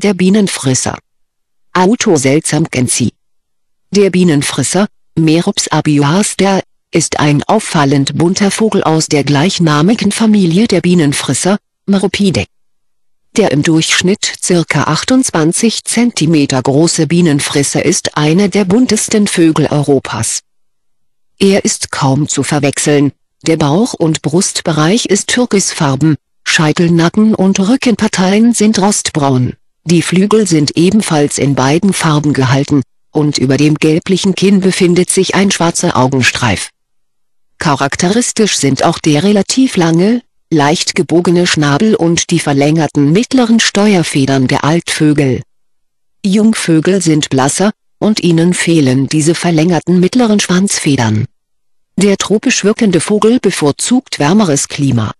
Der Bienenfresser. Auto seltsam Gensi. Der Bienenfresser, Merops abiaster, ist ein auffallend bunter Vogel aus der gleichnamigen Familie der Bienenfresser, Meropidae. Der im Durchschnitt ca. 28 cm große Bienenfresser ist einer der buntesten Vögel Europas. Er ist kaum zu verwechseln, der Bauch- und Brustbereich ist türkisfarben, Scheitelnacken und Rückenparteien sind rostbraun. Die Flügel sind ebenfalls in beiden Farben gehalten, und über dem gelblichen Kinn befindet sich ein schwarzer Augenstreif. Charakteristisch sind auch der relativ lange, leicht gebogene Schnabel und die verlängerten mittleren Steuerfedern der Altvögel. Jungvögel sind blasser, und ihnen fehlen diese verlängerten mittleren Schwanzfedern. Der tropisch wirkende Vogel bevorzugt wärmeres Klima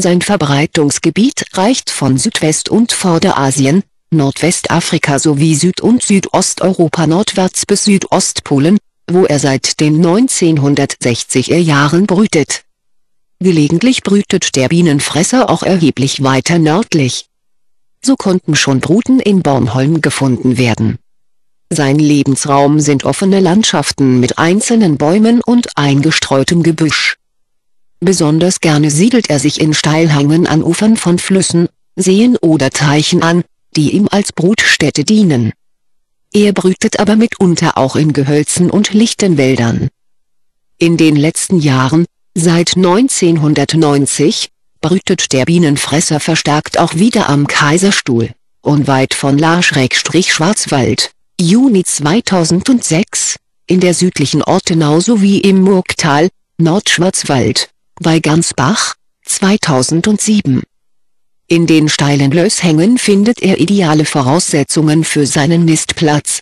sein Verbreitungsgebiet reicht von Südwest- und Vorderasien, Nordwestafrika sowie Süd- und Südosteuropa nordwärts bis Südostpolen, wo er seit den 1960er Jahren brütet. Gelegentlich brütet der Bienenfresser auch erheblich weiter nördlich. So konnten schon Bruten in Bornholm gefunden werden. Sein Lebensraum sind offene Landschaften mit einzelnen Bäumen und eingestreutem Gebüsch. Besonders gerne siedelt er sich in Steilhängen an Ufern von Flüssen, Seen oder Teichen an, die ihm als Brutstätte dienen. Er brütet aber mitunter auch in Gehölzen und lichten Wäldern. In den letzten Jahren, seit 1990, brütet der Bienenfresser verstärkt auch wieder am Kaiserstuhl, unweit von La-Schwarzwald, Juni 2006, in der südlichen Ortenau sowie im Murgtal, Nordschwarzwald bei Gansbach, 2007. In den steilen Löshängen findet er ideale Voraussetzungen für seinen Nistplatz.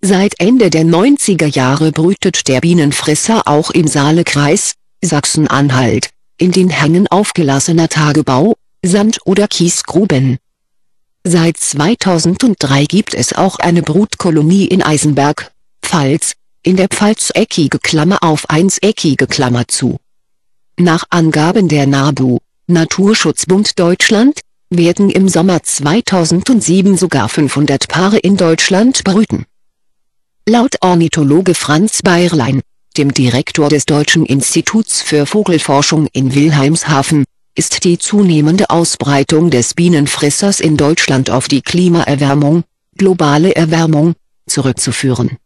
Seit Ende der 90er Jahre brütet der Bienenfresser auch im Saalekreis, Sachsen-Anhalt, in den Hängen aufgelassener Tagebau, Sand- oder Kiesgruben. Seit 2003 gibt es auch eine Brutkolonie in Eisenberg, Pfalz, in der Pfalz-eckige Klammer auf 1-eckige Klammer zu. Nach Angaben der NABU, Naturschutzbund Deutschland, werden im Sommer 2007 sogar 500 Paare in Deutschland brüten. Laut Ornithologe Franz Beierlein, dem Direktor des Deutschen Instituts für Vogelforschung in Wilhelmshaven, ist die zunehmende Ausbreitung des Bienenfressers in Deutschland auf die Klimaerwärmung, globale Erwärmung, zurückzuführen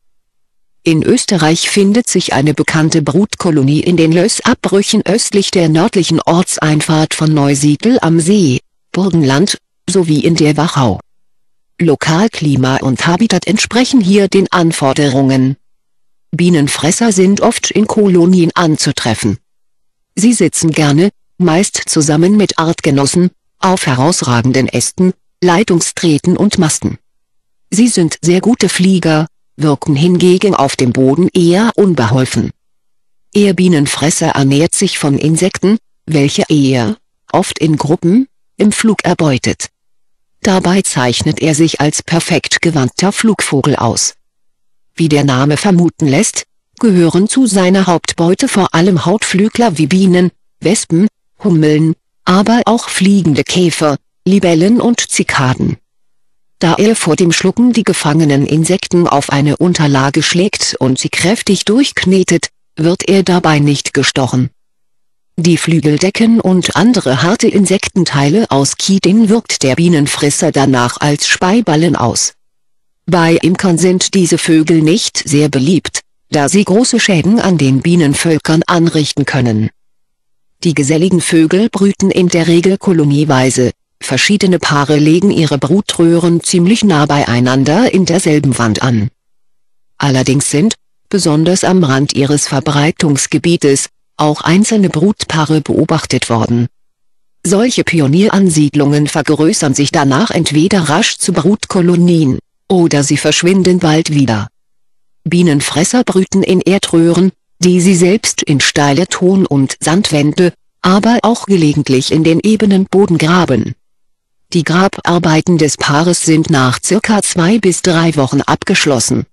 in Österreich findet sich eine bekannte Brutkolonie in den Lössabbrüchen östlich der nördlichen Ortseinfahrt von Neusiedl am See, Burgenland, sowie in der Wachau. Lokalklima und Habitat entsprechen hier den Anforderungen. Bienenfresser sind oft in Kolonien anzutreffen. Sie sitzen gerne, meist zusammen mit Artgenossen, auf herausragenden Ästen, Leitungstreten und Masten. Sie sind sehr gute Flieger, wirken hingegen auf dem Boden eher unbeholfen. Er Bienenfresser ernährt sich von Insekten, welche er, oft in Gruppen, im Flug erbeutet. Dabei zeichnet er sich als perfekt gewandter Flugvogel aus. Wie der Name vermuten lässt, gehören zu seiner Hauptbeute vor allem Hautflügler wie Bienen, Wespen, Hummeln, aber auch fliegende Käfer, Libellen und Zikaden da er vor dem Schlucken die gefangenen Insekten auf eine Unterlage schlägt und sie kräftig durchknetet, wird er dabei nicht gestochen. Die Flügeldecken und andere harte Insektenteile aus Chitin wirkt der Bienenfresser danach als Speiballen aus. Bei Imkern sind diese Vögel nicht sehr beliebt, da sie große Schäden an den Bienenvölkern anrichten können. Die geselligen Vögel brüten in der Regel kolonieweise, Verschiedene Paare legen ihre Brutröhren ziemlich nah beieinander in derselben Wand an. Allerdings sind, besonders am Rand ihres Verbreitungsgebietes, auch einzelne Brutpaare beobachtet worden. Solche Pionieransiedlungen vergrößern sich danach entweder rasch zu Brutkolonien, oder sie verschwinden bald wieder. Bienenfresser brüten in Erdröhren, die sie selbst in steile Ton- und Sandwände, aber auch gelegentlich in den ebenen Boden graben die Grabarbeiten des Paares sind nach circa zwei bis drei Wochen abgeschlossen.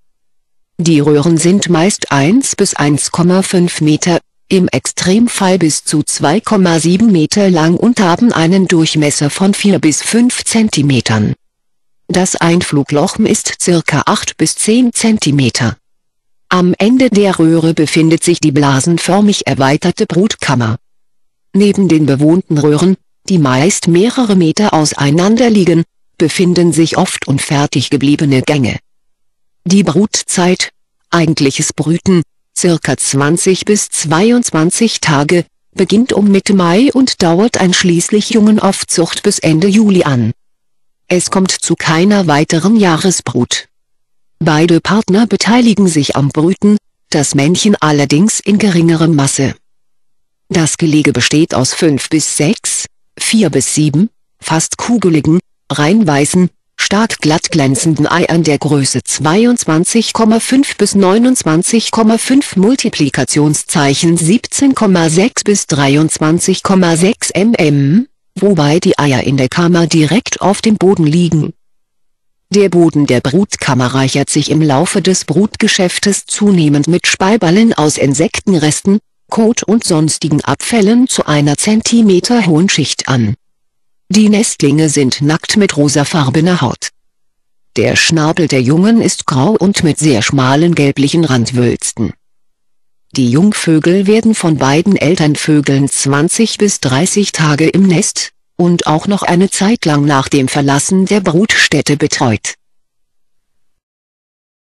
Die Röhren sind meist 1 bis 1,5 Meter, im Extremfall bis zu 2,7 Meter lang und haben einen Durchmesser von 4 bis 5 Zentimetern. Das Einflugloch ist circa 8 bis 10 Zentimeter. Am Ende der Röhre befindet sich die blasenförmig erweiterte Brutkammer. Neben den bewohnten Röhren, die meist mehrere Meter auseinander liegen, befinden sich oft unfertig gebliebene Gänge. Die Brutzeit, eigentliches Brüten, circa 20 bis 22 Tage, beginnt um Mitte Mai und dauert einschließlich Jungen Jungenaufzucht bis Ende Juli an. Es kommt zu keiner weiteren Jahresbrut. Beide Partner beteiligen sich am Brüten, das Männchen allerdings in geringerem Masse. Das Gelege besteht aus fünf bis sechs, 4 bis 7, fast kugeligen, rein weißen, stark glatt glänzenden Eiern der Größe 22,5 bis 29,5 Multiplikationszeichen 17,6 bis 23,6 mm, wobei die Eier in der Kammer direkt auf dem Boden liegen. Der Boden der Brutkammer reichert sich im Laufe des Brutgeschäftes zunehmend mit Speiballen aus Insektenresten, Kot und sonstigen Abfällen zu einer Zentimeter hohen Schicht an. Die Nestlinge sind nackt mit rosafarbener Haut. Der Schnabel der Jungen ist grau und mit sehr schmalen gelblichen Randwülsten. Die Jungvögel werden von beiden Elternvögeln 20 bis 30 Tage im Nest, und auch noch eine Zeit lang nach dem Verlassen der Brutstätte betreut